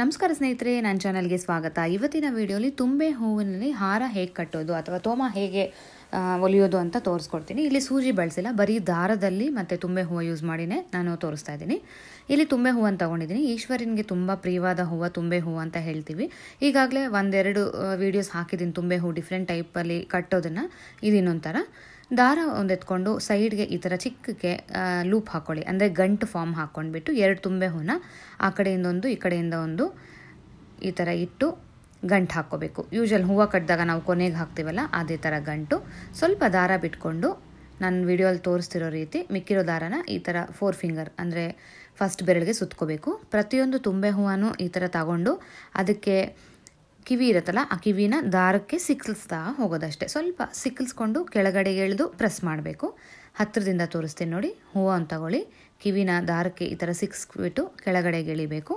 ನಮಸ್ಕಾರ ಸ್ನೇಹಿತರೆ ನನ್ನ ಚಾನಲ್ಗೆ ಸ್ವಾಗತ ಇವತ್ತಿನ ವಿಡಿಯೋಲಿ ತುಂಬೆ ಹೂವಿನಲ್ಲಿ ಹಾರ ಹೇಗೆ ಕಟ್ಟೋದು ಅಥವಾ ತೋಮ ಹೇಗೆ ಒಲಿಯೋದು ಅಂತ ತೋರಿಸ್ಕೊಡ್ತೀನಿ ಇಲ್ಲಿ ಸೂಜಿ ಬಳಸಿಲ್ಲ ಬರೀ ದಾರದಲ್ಲಿ ಮತ್ತು ತುಂಬೆ ಹೂವು ಯೂಸ್ ಮಾಡಿನೇ ನಾನು ತೋರಿಸ್ತಾ ಇದ್ದೀನಿ ಇಲ್ಲಿ ತುಂಬೆ ಹೂವನ್ನು ತೊಗೊಂಡಿದ್ದೀನಿ ಈಶ್ವರಿನಿಗೆ ತುಂಬ ಪ್ರಿಯವಾದ ಹೂವು ತುಂಬೆ ಹೂವು ಅಂತ ಹೇಳ್ತೀವಿ ಈಗಾಗಲೇ ಒಂದೆರಡು ವೀಡಿಯೋಸ್ ಹಾಕಿದ್ದೀನಿ ತುಂಬೆ ಹೂವು ಡಿಫ್ರೆಂಟ್ ಟೈಪಲ್ಲಿ ಕಟ್ಟೋದನ್ನು ಇದಿನ್ನೊಂಥರ ದಾರ ಒಂದು ಎತ್ಕೊಂಡು ಸೈಡ್ಗೆ ಈ ಥರ ಚಿಕ್ಕಕ್ಕೆ ಲೂಪ್ ಹಾಕ್ಕೊಳ್ಳಿ ಅಂದರೆ ಗಂಟು ಫಾರ್ಮ್ ಹಾಕ್ಕೊಂಡ್ಬಿಟ್ಟು ಎರಡು ತುಂಬೆ ಹೂನ ಆ ಕಡೆಯಿಂದ ಒಂದು ಈ ಕಡೆಯಿಂದ ಒಂದು ಈ ಥರ ಇಟ್ಟು ಗಂಟು ಹಾಕ್ಕೋಬೇಕು ಯೂಶಲ್ ಹೂವು ಕಟ್ಟಿದಾಗ ನಾವು ಕೊನೆಗೆ ಹಾಕ್ತೀವಲ್ಲ ಅದೇ ಥರ ಗಂಟು ಸ್ವಲ್ಪ ದಾರ ಬಿಟ್ಕೊಂಡು ನಾನು ವಿಡಿಯೋಲ್ಲಿ ತೋರಿಸ್ತಿರೋ ರೀತಿ ಮಿಕ್ಕಿರೋ ದಾರನ ಈ ಥರ ಫೋರ್ ಫಿಂಗರ್ ಅಂದರೆ ಫಸ್ಟ್ ಬೆರಳಿಗೆ ಸುತ್ಕೋಬೇಕು ಪ್ರತಿಯೊಂದು ತುಂಬೆ ಹೂವನ್ನು ಈ ಥರ ತಗೊಂಡು ಅದಕ್ಕೆ ಕಿವಿ ಇರುತ್ತಲ್ಲ ಆ ಕಿವಿನ ದಾರಕ್ಕೆ ಸಿಕ್ಕಿಸ್ತಾ ಹೋಗೋದಷ್ಟೇ ಸ್ವಲ್ಪ ಸಿಕ್ಕಿಸ್ಕೊಂಡು ಕೆಳಗಡೆಗೆ ಎಳೆದು ಪ್ರೆಸ್ ಮಾಡಬೇಕು ಹತ್ತಿರದಿಂದ ತೋರಿಸ್ತೀನಿ ನೋಡಿ ಹೂವು ಅಂತ ತಗೊಳ್ಳಿ ಕಿವಿನ ದಾರಕ್ಕೆ ಈ ಥರ ಸಿಕ್ಸ್ಬಿಟ್ಟು ಕೆಳಗಡೆಗೆ ಎಳಿಬೇಕು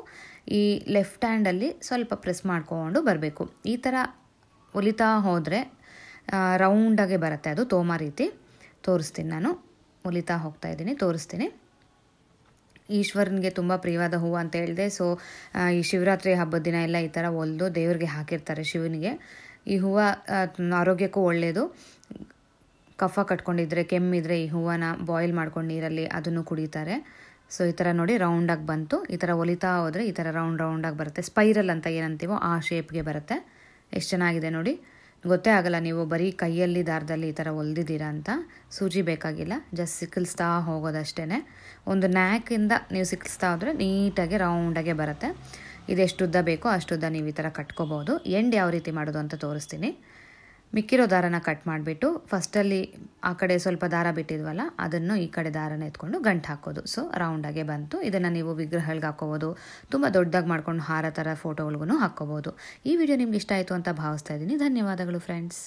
ಈ ಲೆಫ್ಟ್ ಹ್ಯಾಂಡಲ್ಲಿ ಸ್ವಲ್ಪ ಪ್ರೆಸ್ ಮಾಡ್ಕೊಂಡು ಬರಬೇಕು ಈ ಥರ ಒಲಿತಾ ಹೋದರೆ ರೌಂಡಾಗೆ ಬರುತ್ತೆ ಅದು ತೋಮ ರೀತಿ ತೋರಿಸ್ತೀನಿ ನಾನು ಒಲಿತಾ ಹೋಗ್ತಾ ಇದ್ದೀನಿ ತೋರಿಸ್ತೀನಿ ಈಶ್ವರನಿಗೆ ತುಂಬ ಪ್ರಿಯವಾದ ಹೂವು ಅಂತ ಹೇಳಿದೆ ಸೊ ಈ ಶಿವರಾತ್ರಿ ಹಬ್ಬದ ದಿನ ಎಲ್ಲ ಈ ಥರ ಒಲ್ದು ದೇವರಿಗೆ ಹಾಕಿರ್ತಾರೆ ಶಿವನಿಗೆ ಈ ಹೂವು ಆರೋಗ್ಯಕ್ಕೂ ಒಳ್ಳೆಯದು ಕಫ ಕಟ್ಕೊಂಡಿದ್ರೆ ಕೆಮ್ಮಿದ್ರೆ ಈ ಹೂವನ್ನ ಬಾಯ್ಲ್ ಮಾಡ್ಕೊಂಡು ನೀರಲ್ಲಿ ಅದನ್ನು ಕುಡಿತಾರೆ ಸೊ ಈ ಥರ ನೋಡಿ ರೌಂಡಾಗಿ ಬಂತು ಈ ಥರ ಒಲಿತಾ ಹೋದರೆ ಈ ಥರ ರೌಂಡ್ ರೌಂಡಾಗಿ ಬರುತ್ತೆ ಸ್ಪೈರಲ್ ಅಂತ ಏನಂತೀವೋ ಆ ಶೇಪ್ಗೆ ಬರುತ್ತೆ ಎಷ್ಟು ಚೆನ್ನಾಗಿದೆ ನೋಡಿ ಗೊತ್ತೇ ಆಗಲ್ಲ ನೀವು ಬರೀ ಕೈಯಲ್ಲಿ ದಾರದಲ್ಲಿ ಈ ಥರ ಹೊಲ್ದಿದ್ದೀರಾ ಅಂತ ಸೂಜಿ ಬೇಕಾಗಿಲ್ಲ ಜಸ್ಟ್ ಸಿಕ್ಕಿಸ್ತಾ ಹೋಗೋದಷ್ಟೇ ಒಂದು ನ್ಯಾಕಿಂದ ನೀವು ಸಿಕ್ಕಿಸ್ತಾ ಹೋದರೆ ನೀಟಾಗಿ ರೌಂಡಾಗೆ ಬರುತ್ತೆ ಇದೆಷ್ಟುದ್ದ ಬೇಕೋ ಅಷ್ಟುದ್ದ ನೀವು ಈ ಥರ ಕಟ್ಕೋಬೋದು ಎಂಡ್ ಯಾವ ರೀತಿ ಮಾಡೋದು ಅಂತ ತೋರಿಸ್ತೀನಿ ಮಿಕ್ಕಿರೋ ದಾರನ ಕಟ್ ಮಾಡಿಬಿಟ್ಟು ಫಸ್ಟಲ್ಲಿ ಆ ಕಡೆ ಸ್ವಲ್ಪ ದಾರ ಬಿಟ್ಟಿದ್ವಲ್ಲ ಅದನ್ನು ಈ ಕಡೆ ದಾರನ ಎತ್ಕೊಂಡು ಗಂಟು ಹಾಕೋದು ಸೊ ರೌಂಡಾಗೆ ಬಂತು ಇದನ್ನು ನೀವು ವಿಗ್ರಹಗಳಿಗೆ ಹಾಕೋಬೋದು ತುಂಬ ದೊಡ್ಡದಾಗಿ ಮಾಡ್ಕೊಂಡು ಹಾರ ಥರ ಫೋಟೋಗಳಿಗೂ ಹಾಕ್ಕೋಬೋದು ಈ ವಿಡಿಯೋ ನಿಮ್ಗೆ ಇಷ್ಟ ಆಯಿತು ಅಂತ ಭಾವಿಸ್ತಾ ಇದ್ದೀನಿ ಧನ್ಯವಾದಗಳು ಫ್ರೆಂಡ್ಸ್